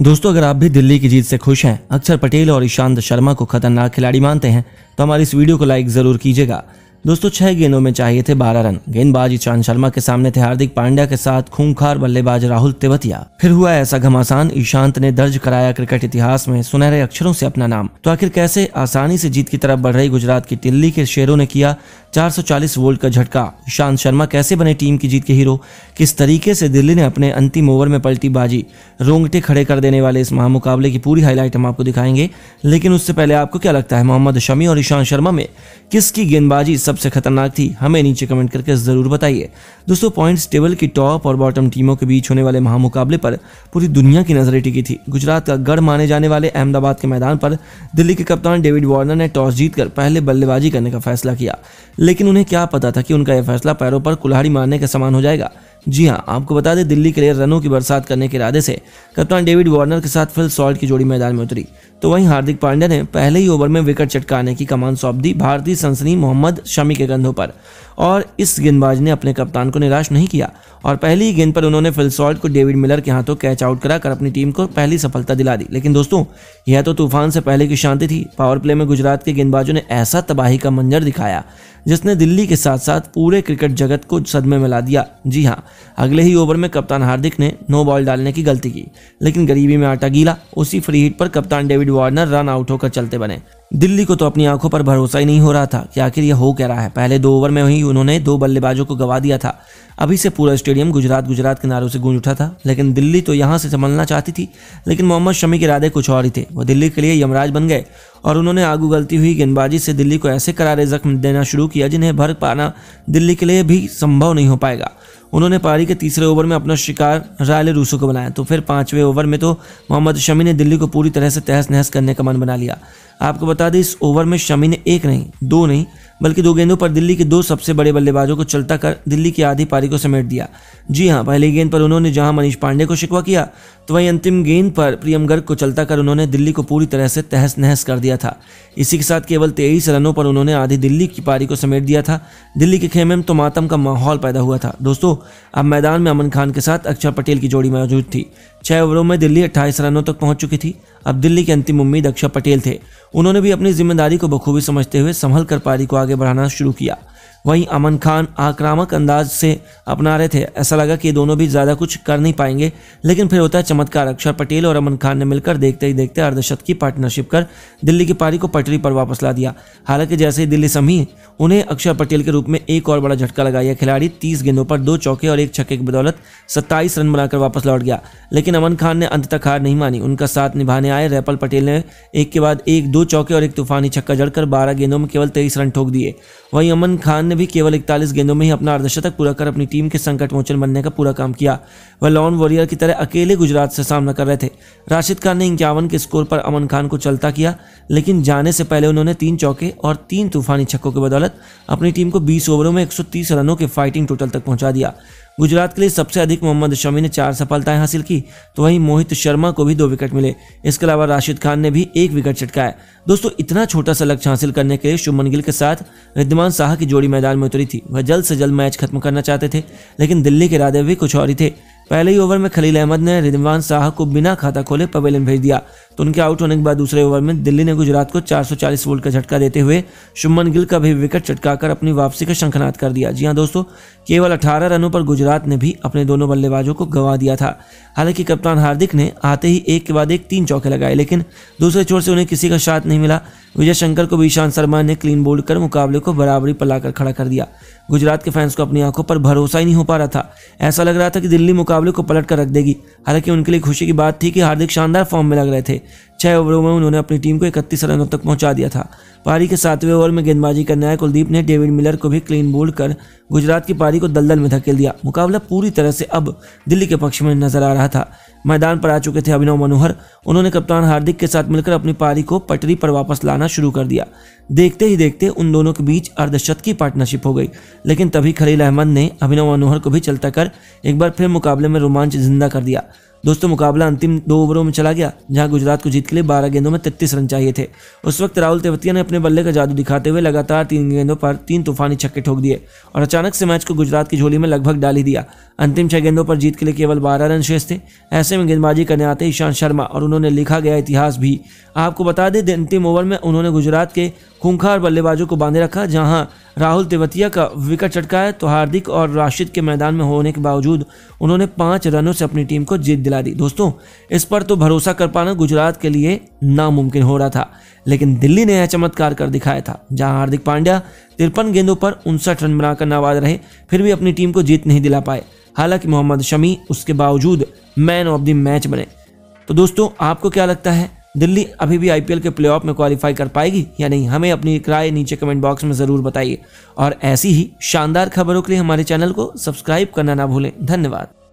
दोस्तों अगर आप भी दिल्ली की जीत से खुश हैं अक्षर पटेल और ईशांत शर्मा को खतरनाक खिलाड़ी मानते हैं तो हमारी इस वीडियो को लाइक जरूर कीजिएगा दोस्तों छह गेंदों में चाहिए थे बारह रन गेंदबाज ईशांत शर्मा के सामने थे हार्दिक पांड्या के साथ खूंखार बल्लेबाज राहुल तेवतिया फिर हुआ ऐसा घमासान ईशांत ने दर्ज कराया क्रिकेट इतिहास में सुनहरे अक्षरों से अपना नाम तो आखिर कैसे आसानी से जीत की तरफ बढ़ रही गुजरात की दिल्ली के शेरों ने किया 440 वोल्ट का झटका ईशांत शर्मा कैसे बने टीम की जीत के हीरो किस तरीके से दिल्ली ने अपने अंतिम ओवर में पलटी बाजी रोंगटे खड़े कर देने वाले इस महामुकाबले की पूरी हाईलाइट हम आपको दिखाएंगे लेकिन उससे पहले आपको क्या लगता है मोहम्मद शमी और ईशांत शर्मा में किसकी गेंदबाजी सब सबसे खतरनाक थी हमें नीचे कमेंट करके ज़रूर बताइए दोस्तों पॉइंट्स टेबल की टॉप और बॉटम टीमों के बीच होने वाले महामुकाबले पर पूरी दुनिया की नजरें टिकी थी गुजरात का गढ़ माने जाने वाले अहमदाबाद के मैदान पर दिल्ली के कप्तान डेविड वार्नर ने टॉस जीतकर पहले बल्लेबाजी करने का फैसला किया लेकिन उन्हें क्या पता था कि उनका यह फैसला पैरों पर कुल्हाड़ी मारने के समान हो जाएगा जी हाँ आपको बता दें दिल्ली के लिए रनों की बरसात करने के इरादे से कप्तान डेविड वार्नर के साथ फिल सॉल्ट की जोड़ी मैदान में उतरी तो वहीं हार्दिक पांड्या ने पहले ही ओवर में विकेट चटकाने की कमान सौंप दी भारतीय सनसनी मोहम्मद शमी के कंधों पर और इस गेंदबाज ने अपने कप्तान को निराश नहीं किया और पहली ही गेंद पर उन्होंने फिलसॉल्ट को डेविड मिलर के हाथों कैच आउट करा कर अपनी टीम को पहली सफलता दिला दी लेकिन दोस्तों यह तो तूफान से पहले की शांति थी पावर प्ले में गुजरात के गेंदबाजों ने ऐसा तबाही का मंजर दिखाया जिसने दिल्ली के साथ साथ पूरे क्रिकेट जगत को सदमे में ला दिया जी हाँ अगले ही ओवर में कप्तान हार्दिक ने नो बॉल डालने की गलती की लेकिन गरीबी में आटा गीला उसी फ्री हिट पर कप्तान डेविड वार्नर रन आउट होकर चलते बने दिल्ली को तो अपनी आंखों पर भरोसा ही नहीं हो रहा था कि आखिर यह हो क्या रहा है पहले दो ओवर में ही उन्होंने दो बल्लेबाजों को गवा दिया था अभी से पूरा स्टेडियम गुजरात गुजरात के नारों से गूंज उठा था लेकिन दिल्ली तो यहाँ से संभलना चाहती थी लेकिन मोहम्मद शमी के इरादे कुछ और ही थे वो दिल्ली के लिए यमराज बन गए और उन्होंने आगू गलती हुई गेंदबाजी से दिल्ली को ऐसे करारे जख्म देना शुरू किया जिन्हें भर पाना दिल्ली के लिए भी संभव नहीं हो पाएगा उन्होंने पारी के तीसरे ओवर में अपना शिकार रायले रूसो को बनाया तो फिर पांचवें ओवर में तो मोहम्मद शमी ने दिल्ली को पूरी तरह से तहस नहस करने का मन बना लिया आपको बता दें इस ओवर में शमी ने एक नहीं दो नहीं बल्कि दो गेंदों पर दिल्ली के दो सबसे बड़े बल्लेबाजों को चलता कर दिल्ली की आधी पारी को समेट दिया जी हाँ पहली गेंद पर उन्होंने जहां मनीष पांडे को शिकवा किया तो वहीं अंतिम गेंद पर प्रियम गर्ग को चलता कर उन्होंने दिल्ली को पूरी तरह से तहस नहस कर दिया था इसी के साथ केवल तेईस रनों पर उन्होंने आधी दिल्ली की पारी को समेट दिया था दिल्ली के खेमे में तो मातम का माहौल पैदा हुआ था दोस्तों अब मैदान में अमन खान के साथ अक्षर पटेल की जोड़ी मौजूद थी छह ओवरों में दिल्ली अट्ठाईस रनों तक पहुंच चुकी थी अब दिल्ली की अंतिम उम्मीद अक्षर पटेल थे उन्होंने भी अपनी जिम्मेदारी को बखूबी समझते हुए संभल कर पारी को आगे बढ़ाना शुरू किया वहीं अमन खान आक्रामक अंदाज से अपना रहे थे ऐसा लगा कि दोनों भी ज़्यादा कुछ कर नहीं पाएंगे लेकिन फिर होता है चमत्कार अक्षर पटेल और अमन खान ने मिलकर देखते ही देखते अर्धशत की पार्टनरशिप कर दिल्ली की पारी को पटरी पर वापस ला दिया हालांकि जैसे ही दिल्ली समी उन्हें अक्षर पटेल के रूप में एक और बड़ा झटका लगा यह खिलाड़ी तीस गेंदों पर दो चौके और एक छक्के की बदौलत सत्ताईस रन बनाकर वापस लौट गया लेकिन अमन खान ने अंत तक हार नहीं मानी उनका साथ निभाने आए रैपल पटेल ने एक के बाद एक दो चौके और एक तूफानी छक्का जड़कर बारह गेंदों में केवल तेईस रन ठोक दिए वहीं अमन खान खान ने भी केवल इकतालीस गेंदों में ही अपना अर्धशतक पूरा कर अपनी टीम के संकट मोचन बनने का पूरा काम किया वह लॉन वॉरियर की तरह अकेले गुजरात से सामना कर रहे थे राशिद खान ने इक्यावन के स्कोर पर अमन खान को चलता किया लेकिन जाने से पहले उन्होंने तीन चौके और तीन तूफानी छक्कों की बदौलत अपनी टीम को बीस ओवरों में एक रनों के फाइटिंग टोटल तक पहुंचा दिया गुजरात के लिए सबसे अधिक मोहम्मद शमी ने चार सफलताएं हासिल की तो वहीं मोहित शर्मा को भी दो विकेट मिले इसके अलावा राशिद खान ने भी एक विकेट चटकाया दोस्तों इतना छोटा सा लक्ष्य हासिल करने के लिए शुभमन गिल के साथ रिद्धमान शाह की जोड़ी मैदान में उतरी थी वह जल्द से जल्द मैच खत्म करना चाहते थे लेकिन दिल्ली के इरादे भी कुछ और ही थे पहले ही ओवर में खलील अहमद ने रिदवान शाह को बिना खाता खोले पवेलियन भेज दिया तो उनके आउट होने के बाद दूसरे ओवर में दिल्ली ने गुजरात को 440 वोल्ट का झटका देते हुए शुभमन गिल का भी विकेट चटकाकर अपनी वापसी का शंखनाद कर दिया जी हाँ दोस्तों केवल 18 रनों पर गुजरात ने भी अपने दोनों बल्लेबाजों को गंवा दिया था हालांकि कप्तान हार्दिक ने आते ही एक के बाद एक तीन चौके लगाए लेकिन दूसरे छोर से उन्हें किसी का साथ नहीं मिला विजय शंकर को भी ईशांत शर्मा ने क्लीन बोल्ड कर मुकाबले को बराबरी पर लाकर खड़ा कर दिया गुजरात के फैंस को अपनी आंखों पर भरोसा ही नहीं हो पा रहा था ऐसा लग रहा था कि दिल्ली मुकाबले को पलट कर रख देगी हालांकि उनके लिए खुशी की बात थी कि हार्दिक शानदार फॉर्म में लग रहे थे छह ओवरों में उन्होंने अपनी टीम को इकतीस रनों तक पहुंचा दिया था पारी के सातवें ओवर में गेंदबाजी करने आए कुलदीप ने डेविड मिलर को भी क्लीन बोल्ड कर गुजरात की पारी को दलदल में धकेल दिया मुकाबला पूरी तरह से अब दिल्ली के पक्ष में नजर आ रहा था मैदान पर आ चुके थे अभिनव मनोहर उन्होंने कप्तान हार्दिक के साथ मिलकर अपनी पारी को पटरी पर वापस लाना शुरू कर दिया देखते ही देखते उन दोनों के बीच अर्धशत की पार्टनरशिप हो गई लेकिन तभी खलील अहमद ने अभिनव मनोहर को भी चलता कर एक बार फिर मुकाबले में रोमांच जिंदा कर दिया दोस्तों मुकाबला अंतिम दो ओवरों में चला गया जहां गुजरात को जीत के लिए बारह गेंदों में तैतीस रन चाहिए थे उस वक्त राहुल तेवतिया ने अपने बल्ले का जादू दिखाते हुए लगातार तीन गेंदों पर तीन तूफानी छक्के ठोक दिए और अचानक से मैच को गुजरात की झोली में लगभग डाल ही दिया अंतिम छह गेंदों पर जीत के लिए केवल बारह रन शेष थे ऐसे में गेंदबाजी करने आते ईशांत शर्मा और उन्होंने लिखा गया इतिहास भी आपको बता दें अंतिम ओवर में उन्होंने गुजरात के खूंखार बल्लेबाजों को बांधे रखा जहां राहुल तेवतिया का विकेट चटका है तो हार्दिक और राशिद के मैदान में होने के बावजूद उन्होंने पांच रनों से अपनी टीम को जीत दिला दी दोस्तों इस पर तो भरोसा कर पाना गुजरात के लिए नामुमकिन हो रहा था लेकिन दिल्ली ने यह चमत्कार कर दिखाया था जहां हार्दिक पांड्या तिरपन गेंदों पर उनसठ रन बनाकर नाबाद रहे फिर भी अपनी टीम को जीत नहीं दिला पाए हालांकि मोहम्मद शमी उसके बावजूद मैन ऑफ द मैच बने तो दोस्तों आपको क्या लगता है दिल्ली अभी भी आईपीएल के प्लेऑफ में क्वालिफाई कर पाएगी या नहीं हमें अपनी राय नीचे कमेंट बॉक्स में ज़रूर बताइए और ऐसी ही शानदार खबरों के लिए हमारे चैनल को सब्सक्राइब करना ना भूलें धन्यवाद